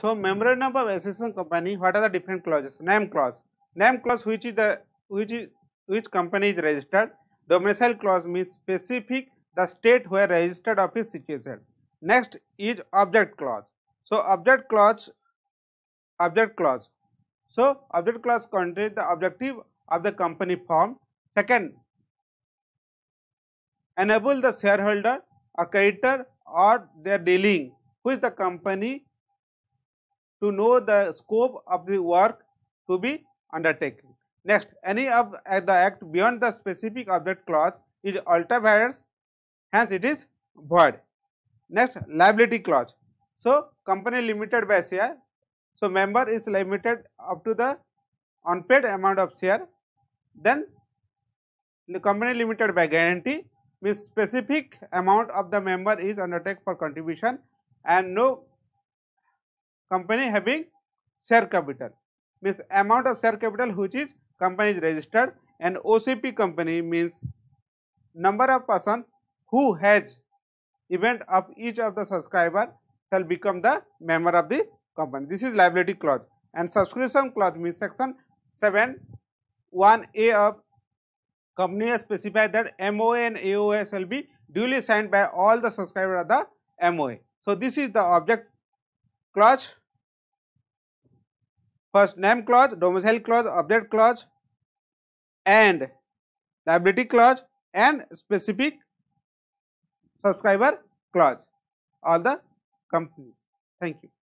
So, memorandum of association company, what are the different clauses? Name clause. Name clause which is the which is which company is registered. Domicile clause means specific the state where registered office situated. Next is object clause. So object clause object clause. So object clause contains the objective of the company form. Second, enable the shareholder or creditor or their dealing with the company to know the scope of the work to be undertaken. Next, any of the act beyond the specific object clause is ultra vires. hence it is void. Next, liability clause. So, company limited by share. So, member is limited up to the unpaid amount of share. Then, the company limited by guarantee means specific amount of the member is undertaken for contribution and no company having share capital means amount of share capital which is company is registered and OCP company means number of person who has event of each of the subscriber shall become the member of the company. This is liability clause and subscription clause means section 7 1A of company has specified that MOA and AOA shall be duly signed by all the subscriber of the MOA. So, this is the object clause first name clause domicile clause object clause and liability clause and specific subscriber clause all the company thank you